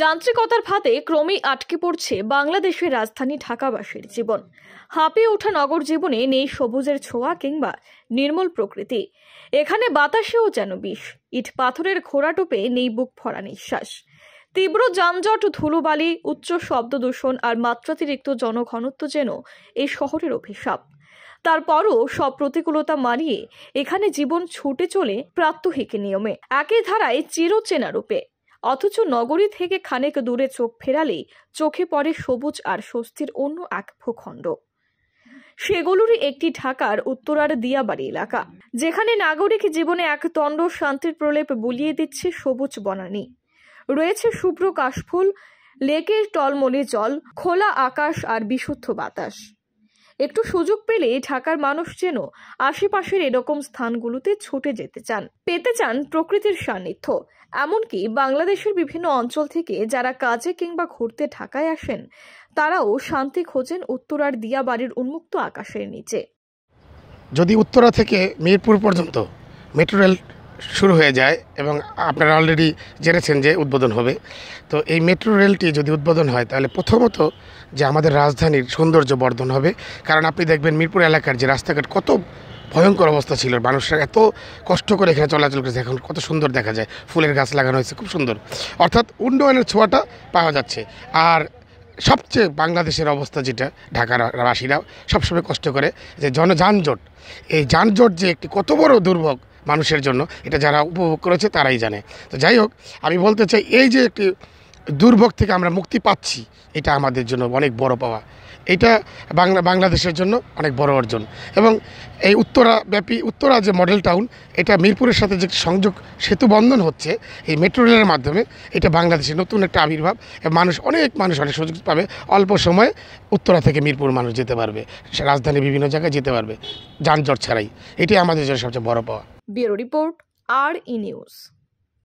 যান্ত্রিকতার ফাঁদে ক্রমেই আটকে পড়ছে বাংলাদেশের রাজধানী ঢাকাবাসীর জীবন হাঁপিয়ে ওঠা নগর জীবনে নেই সবুজের ছোঁয়া কিংবা নির্মল প্রকৃতি এখানে বাতাসেও যেন বিষ ইট পাথরের টোপে নেই বুক ভরা নিঃশ্বাস তীব্র যানজট ধুলোবালি উচ্চ শব্দ দূষণ আর মাত্রাতিরিক্ত জনঘনত্ব যেন এই শহরের অভিশাপ তারপরও সব প্রতিকূলতা মানিয়ে এখানে জীবন ছুটে চলে প্রাত্যহিক নিয়মে একই ধারায় চিরচেনা রূপে অথচ নগরী থেকে খানেক দূরে চোখ ফেরালেই চোখে পড়ে সবুজ আর স্বস্তির অন্য এক ভূখণ্ড সেগুলোরই একটি ঢাকার উত্তরার দিয়াবাড়ি এলাকা যেখানে নাগরিক জীবনে এক তণ্ড শান্তির প্রলেপ বুলিয়ে দিচ্ছে সবুজ বনানি রয়েছে শুভ্র কাশফুল লেকের টলমলে জল খোলা আকাশ আর বিশুদ্ধ বাতাস একটু সুযোগ পেলে ঢাকার মানুষ যেন আশেপাশের এরকম স্থানগুলোতে ছুটে যেতে চান পেতে চান প্রকৃতির সান্নিধ্য এমনকি বাংলাদেশের বিভিন্ন অঞ্চল থেকে যারা কাজে কিংবা ঘুরতে ঢাকায় আসেন তারাও শান্তি খোঁজেন উত্তরার দিয়াবাড়ির উন্মুক্ত আকাশের নিচে যদি উত্তরা থেকে মিরপুর পর্যন্ত মেট্রো রেল শুরু হয়ে যায় এবং আপনারা অলরেডি জেনেছেন যে উদ্বোধন হবে তো এই মেট্রো রেলটি যদি উদ্বোধন হয় তাহলে প্রথমত যে আমাদের রাজধানীর সৌন্দর্য বর্ধন হবে কারণ আপনি দেখবেন মিরপুর এলাকার যে রাস্তাঘাট কত ভয়ঙ্কর অবস্থা ছিল মানুষরা এত কষ্ট করে এখানে চলাচল করেছে এখন কত সুন্দর দেখা যায় ফুলের গাছ লাগানো হয়েছে খুব সুন্দর অর্থাৎ উন্নয়নের ছোঁয়াটা পাওয়া যাচ্ছে আর সবচেয়ে বাংলাদেশের অবস্থা যেটা ঢাকার বাসীরা সবসময় কষ্ট করে যে জনযানজট এই যানজট যে একটি কত বড় দুর্ভোগ মানুষের জন্য এটা যারা উপভোগ করেছে তারাই জানে তো যাই হোক আমি বলতে চাই এই যে একটি দুর্ভোগ থেকে আমরা মুক্তি পাচ্ছি এটা আমাদের জন্য অনেক বড় পাওয়া এটা বাংলা বাংলাদেশের জন্য অনেক বড় অর্জন এবং এই উত্তরা ব্যাপী উত্তরা যে মডেল টাউন এটা মিরপুরের সাথে যে সংযোগ সেতু বন্ধন হচ্ছে এই মেট্রো রেলের মাধ্যমে এটা বাংলাদেশের নতুন একটা আবির্ভাব মানুষ অনেক মানুষ অনেক সুযোগ পাবে অল্প সময়ে উত্তরা থেকে মিরপুর মানুষ যেতে পারবে রাজধানী বিভিন্ন জায়গায় যেতে পারবে যানজট ছাড়াই এটি আমাদের জন্য সবচেয়ে বড় পাওয়া bureau report R E news